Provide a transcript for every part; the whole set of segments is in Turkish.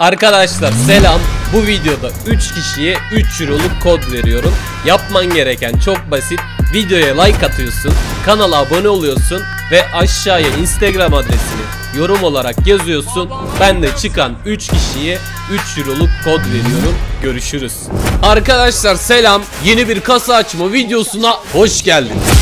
Arkadaşlar selam. Bu videoda 3 kişiye 3 Euro'luk kod veriyorum. Yapman gereken çok basit. Videoya like atıyorsun, kanala abone oluyorsun ve aşağıya Instagram adresini yorum olarak yazıyorsun. Ben de çıkan 3 kişiye 3 Euro'luk kod veriyorum. Görüşürüz. Arkadaşlar selam. Yeni bir kasa açma videosuna hoş geldiniz.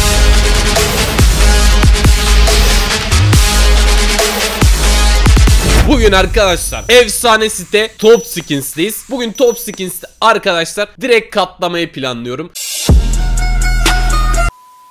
Bugün arkadaşlar efsane site Top Skins'teyiz. Bugün Top Skins'te arkadaşlar direkt katlamayı planlıyorum.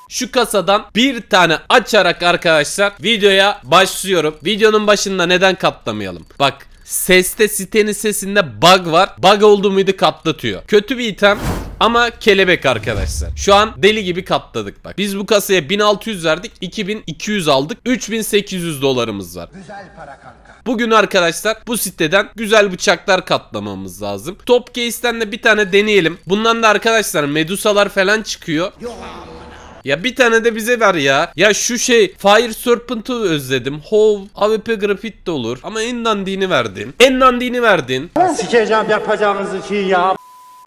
Şu kasadan bir tane açarak arkadaşlar videoya başlıyorum. Videonun başında neden katlamayalım? Bak seste sitenin sesinde bug var. Bug oldu muydu katlatıyor. Kötü bir item ama kelebek arkadaşlar. Şu an deli gibi katladık bak. Biz bu kasaya 1600 verdik. 2200 aldık. 3800 dolarımız var. Güzel para kanka. Bugün arkadaşlar bu siteden güzel bıçaklar katlamamız lazım. Top case'den de bir tane deneyelim. Bundan da arkadaşlar medusalar falan çıkıyor. Ya bir tane de bize ver ya. Ya şu şey Fire Serpent'ı özledim. Hov, AWP Graffiti de olur. Ama en dandini verdin. En dandini verdin. Sikeceğim yapacağımız için şey ya.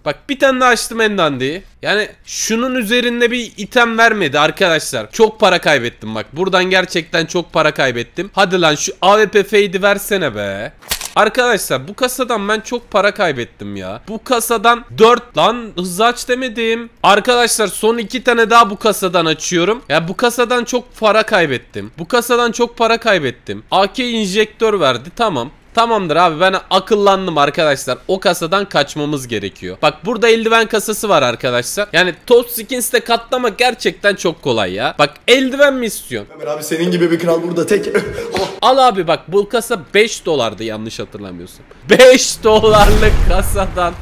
Bak bir tane daha açtım Endandi'yi. Yani şunun üzerinde bir item vermedi arkadaşlar. Çok para kaybettim bak. Buradan gerçekten çok para kaybettim. Hadi lan şu AWP fade'i versene be. Arkadaşlar bu kasadan ben çok para kaybettim ya. Bu kasadan 4 lan hızlı aç demedim. Arkadaşlar son 2 tane daha bu kasadan açıyorum. Ya bu kasadan çok para kaybettim. Bu kasadan çok para kaybettim. AK injektör verdi tamam. Tamamdır abi ben akıllandım arkadaşlar. O kasadan kaçmamız gerekiyor. Bak burada eldiven kasası var arkadaşlar. Yani top skins'te katlama gerçekten çok kolay ya. Bak eldiven mi istiyorsun? Ömer abi senin gibi bir kral burada tek. Oh. Al abi bak bu kasa 5 dolardı yanlış hatırlamıyorsun. 5 dolarlık kasadan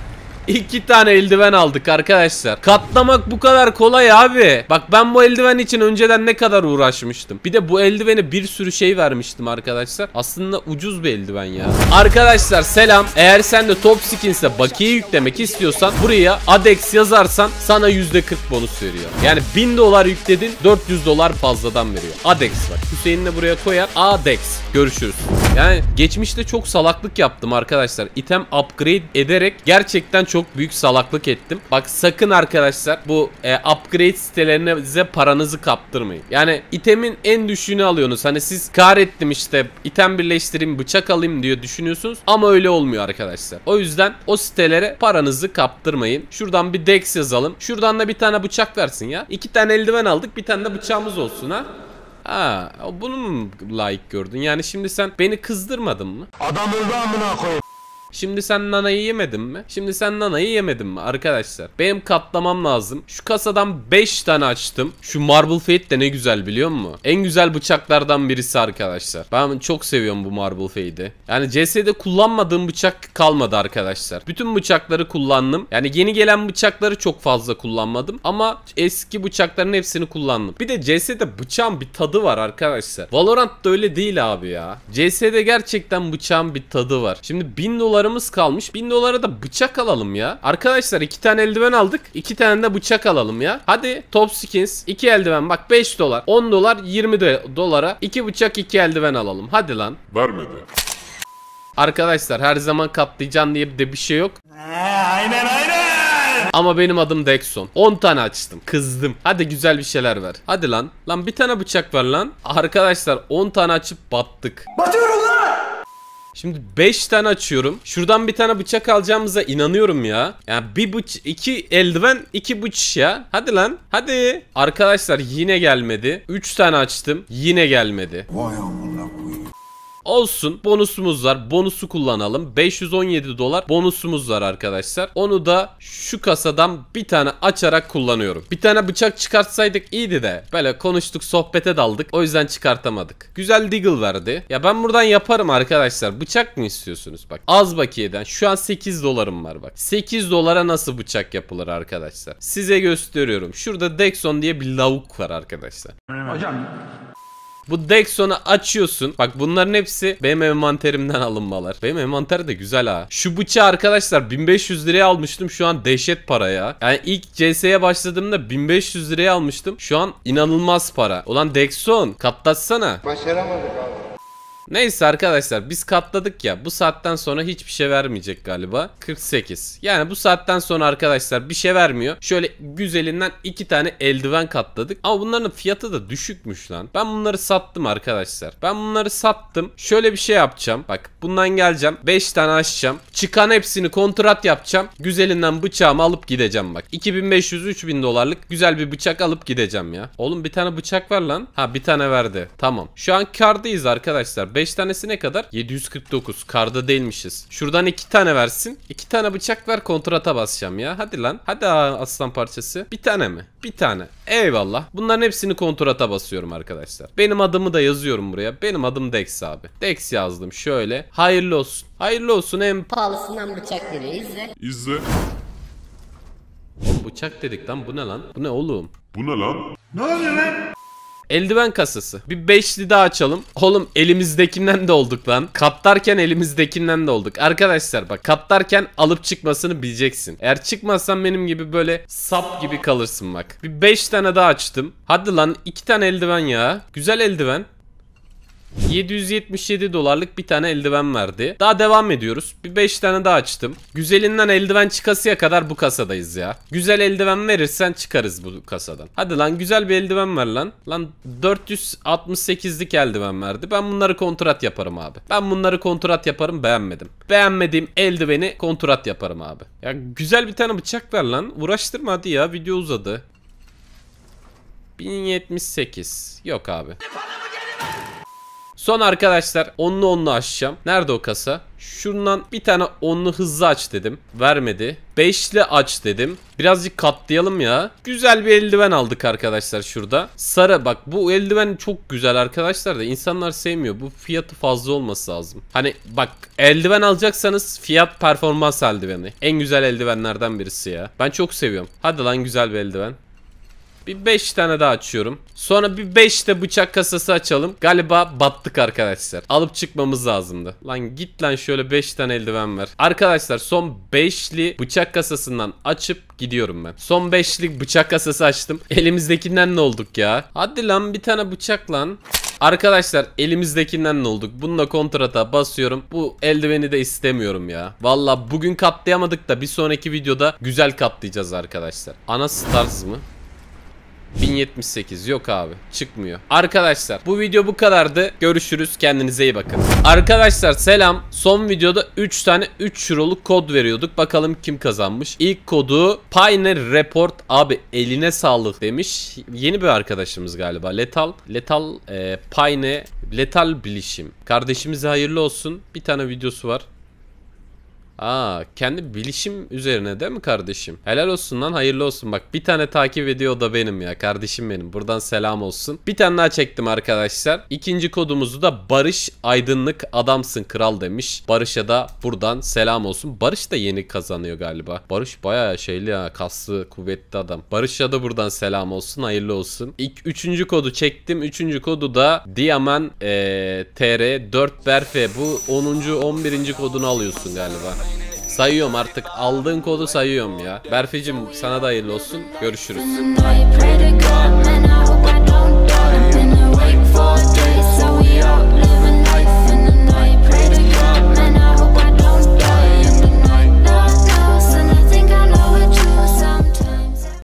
iki tane eldiven aldık arkadaşlar. Katlamak bu kadar kolay abi. Bak ben bu eldiven için önceden ne kadar uğraşmıştım. Bir de bu eldiveni bir sürü şey vermiştim arkadaşlar. Aslında ucuz bir eldiven ya. Arkadaşlar selam. Eğer sen de Top Skins'e bakiye yüklemek istiyorsan buraya Adex yazarsan sana %40 bonus veriyor. Yani 1000 dolar yükledin 400 dolar fazladan veriyor. Adex bak. Hüseyin'le buraya koyar. Adex. Görüşürüz. Yani geçmişte çok salaklık yaptım arkadaşlar. İtem upgrade ederek gerçekten çok çok büyük salaklık ettim. Bak sakın arkadaşlar bu e, upgrade sitelerine size paranızı kaptırmayın. Yani itemin en düşüğünü alıyorsunuz. Hani siz kar ettim işte item birleştireyim bıçak alayım diye düşünüyorsunuz. Ama öyle olmuyor arkadaşlar. O yüzden o sitelere paranızı kaptırmayın. Şuradan bir dex yazalım. Şuradan da bir tane bıçak versin ya. İki tane eldiven aldık bir tane de bıçağımız olsun ha. Ha, bunu mu layık gördün? Yani şimdi sen beni kızdırmadın mı? Adam öldü amına koyayım. Şimdi sen nanayı yemedin mi? Şimdi sen nanayı yemedin mi arkadaşlar? Benim katlamam lazım. Şu kasadan 5 tane açtım. Şu Marble Fate de ne güzel biliyor musun? En güzel bıçaklardan birisi arkadaşlar. Ben çok seviyorum bu Marble Fate'i. Yani CS'de kullanmadığım bıçak kalmadı arkadaşlar. Bütün bıçakları kullandım. Yani yeni gelen bıçakları çok fazla kullanmadım. Ama eski bıçakların hepsini kullandım. Bir de CS'de bıçağın bir tadı var arkadaşlar. Valorant'ta öyle değil abi ya. CS'de gerçekten bıçağın bir tadı var. Şimdi 1000 dolar dolarımız kalmış. 1000 dolara da bıçak alalım ya. Arkadaşlar iki tane eldiven aldık. iki tane de bıçak alalım ya. Hadi Top Skins 2 eldiven bak 5 dolar. 10 dolar 20 dolara 2 bıçak 2 eldiven alalım. Hadi lan. Vermedi. Arkadaşlar her zaman katlayacağım diye de bir şey yok. Aynen aynen. Ama benim adım Dexon. 10 tane açtım. Kızdım. Hadi güzel bir şeyler ver. Hadi lan. Lan bir tane bıçak ver lan. Arkadaşlar 10 tane açıp battık. Batıyorum lan. Şimdi 5 tane açıyorum. Şuradan bir tane bıçak alacağımıza inanıyorum ya. Yani bir bıç iki eldiven, iki bıçak ya. Hadi lan. Hadi. Arkadaşlar yine gelmedi. 3 tane açtım. Yine gelmedi. Vay Allah. Olsun. Bonusumuz var. Bonusu kullanalım. 517 dolar bonusumuz var arkadaşlar. Onu da şu kasadan bir tane açarak kullanıyorum. Bir tane bıçak çıkartsaydık iyiydi de. Böyle konuştuk sohbete daldık. O yüzden çıkartamadık. Güzel deagle verdi. Ya ben buradan yaparım arkadaşlar. Bıçak mı istiyorsunuz? Bak az bakiyeden. Şu an 8 dolarım var bak. 8 dolara nasıl bıçak yapılır arkadaşlar? Size gösteriyorum. Şurada Dexon diye bir lavuk var arkadaşlar. Hocam bu Dexon'u açıyorsun. Bak bunların hepsi benim envanterimden alınmalar. Benim envanter de güzel ha. Şu bıçağı arkadaşlar 1500 liraya almıştım. Şu an dehşet para ya. Yani ilk CS'ye başladığımda 1500 liraya almıştım. Şu an inanılmaz para. Ulan Dexon katlatsana. Başaramadık abi. Neyse arkadaşlar biz katladık ya. Bu saatten sonra hiçbir şey vermeyecek galiba. 48. Yani bu saatten sonra arkadaşlar bir şey vermiyor. Şöyle güzelinden iki tane eldiven katladık. Ama bunların fiyatı da düşükmüş lan. Ben bunları sattım arkadaşlar. Ben bunları sattım. Şöyle bir şey yapacağım. Bak bundan geleceğim. 5 tane açacağım. Çıkan hepsini kontrat yapacağım. Güzelinden bıçağımı alıp gideceğim bak. 2500-3000 dolarlık güzel bir bıçak alıp gideceğim ya. Oğlum bir tane bıçak ver lan. Ha bir tane verdi. Tamam. Şu an kardayız arkadaşlar. 5 tanesi ne kadar? 749. Karda değilmişiz. Şuradan 2 tane versin. 2 tane bıçak ver kontrata basacağım ya. Hadi lan. Hadi aslan parçası. Bir tane mi? Bir tane. Eyvallah. Bunların hepsini kontrata basıyorum arkadaşlar. Benim adımı da yazıyorum buraya. Benim adım Dex abi. Dex yazdım şöyle. Hayırlı olsun. Hayırlı olsun hem pahalısından bıçak veriyor. İzle. İzle. Oğlum bıçak dedik lan bu ne lan? Bu ne oğlum? Bu ne lan? Ne oluyor lan? Eldiven kasası. Bir beşli daha açalım. Oğlum elimizdekinden de olduk lan. Katlarken elimizdekinden de olduk. Arkadaşlar bak katlarken alıp çıkmasını bileceksin. Eğer çıkmazsan benim gibi böyle sap gibi kalırsın bak. Bir beş tane daha açtım. Hadi lan iki tane eldiven ya. Güzel eldiven. 777 dolarlık bir tane eldiven verdi. Daha devam ediyoruz. Bir 5 tane daha açtım. Güzelinden eldiven çıkasıya kadar bu kasadayız ya. Güzel eldiven verirsen çıkarız bu kasadan. Hadi lan güzel bir eldiven ver lan. Lan 468'lik eldiven verdi. Ben bunları kontrat yaparım abi. Ben bunları kontrat yaparım beğenmedim. Beğenmediğim eldiveni kontrat yaparım abi. Ya güzel bir tane bıçak ver lan. Uğraştırma hadi ya video uzadı. 1078. Yok abi. Son arkadaşlar onlu onlu açacağım. Nerede o kasa? Şundan bir tane onlu hızlı aç dedim. Vermedi. Beşli aç dedim. Birazcık katlayalım ya. Güzel bir eldiven aldık arkadaşlar şurada. Sarı bak bu eldiven çok güzel arkadaşlar da insanlar sevmiyor. Bu fiyatı fazla olması lazım. Hani bak eldiven alacaksanız fiyat performans eldiveni. En güzel eldivenlerden birisi ya. Ben çok seviyorum. Hadi lan güzel bir eldiven. Bir 5 tane daha açıyorum. Sonra bir 5 de bıçak kasası açalım. Galiba battık arkadaşlar. Alıp çıkmamız lazımdı. Lan git lan şöyle 5 tane eldiven ver. Arkadaşlar son 5'li bıçak kasasından açıp gidiyorum ben. Son 5'lik bıçak kasası açtım. Elimizdekinden ne olduk ya? Hadi lan bir tane bıçak lan. Arkadaşlar elimizdekinden ne olduk? Bununla kontrata basıyorum. Bu eldiveni de istemiyorum ya. Valla bugün katlayamadık da bir sonraki videoda güzel katlayacağız arkadaşlar. Ana stars mı? 1078 yok abi çıkmıyor. Arkadaşlar bu video bu kadardı. Görüşürüz kendinize iyi bakın. Arkadaşlar selam. Son videoda 3 tane 3 euroluk kod veriyorduk. Bakalım kim kazanmış. İlk kodu Pioneer Report abi eline sağlık demiş. Yeni bir arkadaşımız galiba. Letal Letal e, Pioneer Letal Bilişim. Kardeşimize hayırlı olsun. Bir tane videosu var. Aa kendi bilişim üzerine değil mi kardeşim? Helal olsun lan hayırlı olsun. Bak bir tane takip ediyor da benim ya. Kardeşim benim. Buradan selam olsun. Bir tane daha çektim arkadaşlar. İkinci kodumuzu da Barış Aydınlık Adamsın Kral demiş. Barış'a da buradan selam olsun. Barış da yeni kazanıyor galiba. Barış bayağı şeyli ya Kaslı kuvvetli adam. Barış'a da buradan selam olsun. Hayırlı olsun. İlk üçüncü kodu çektim. Üçüncü kodu da Diaman ee, TR 4 Berfe. Bu 10. 11. kodunu alıyorsun galiba. Sayıyorum artık. Aldığın kodu sayıyorum ya. Berficim sana da hayırlı olsun. Görüşürüz. Pray